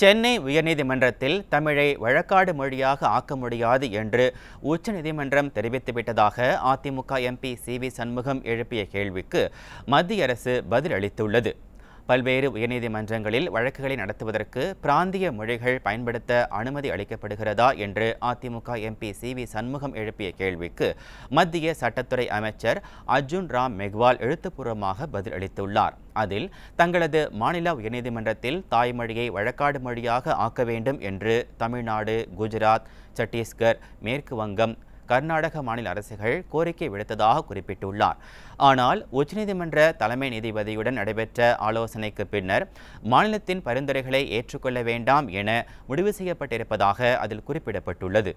சென்னை உயர்நீதிமன்றத்தில் தமிழை வழக்காடு மொழியாக ஆக்க முடியாது என்று உச்சநீதிமன்றம் தெரிவித்துவிட்டதாக அதிமுக எம்பி சி வி சண்முகம் எழுப்பிய கேள்விக்கு மத்திய அரசு பதிலளித்துள்ளது பல்வேறு உயர்நீதிமன்றங்களில் வழக்குகளை நடத்துவதற்கு பிராந்திய மொழிகள் பயன்படுத்த அனுமதி அளிக்கப்படுகிறதா என்று அதிமுக எம்பி சி வி சண்முகம் எழுப்பிய கேள்விக்கு மத்திய சட்டத்துறை அமைச்சர் அர்ஜுன் ராம் மெக்வால் எழுத்துப்பூர்வமாக பதில் அளித்துள்ளார் அதில் தங்களது மாநில உயர்நீதிமன்றத்தில் தாய்மொழியை வழக்காடு மொழியாக ஆக்க வேண்டும் என்று தமிழ்நாடு குஜராத் சத்தீஸ்கர் மேற்கு வங்கம் கர்நாடக மாநில அரசுகள் கோரிக்கை விடுத்ததாக குறிப்பிட்டுள்ளார் ஆனால் உச்சநீதிமன்ற தலைமை நீதிபதியுடன் நடைபெற்ற ஆலோசனைக்கு பின்னர் மாநிலத்தின் பரிந்துரைகளை ஏற்றுக்கொள்ள வேண்டாம் என முடிவு செய்யப்பட்டிருப்பதாக அதில் குறிப்பிடப்பட்டுள்ளது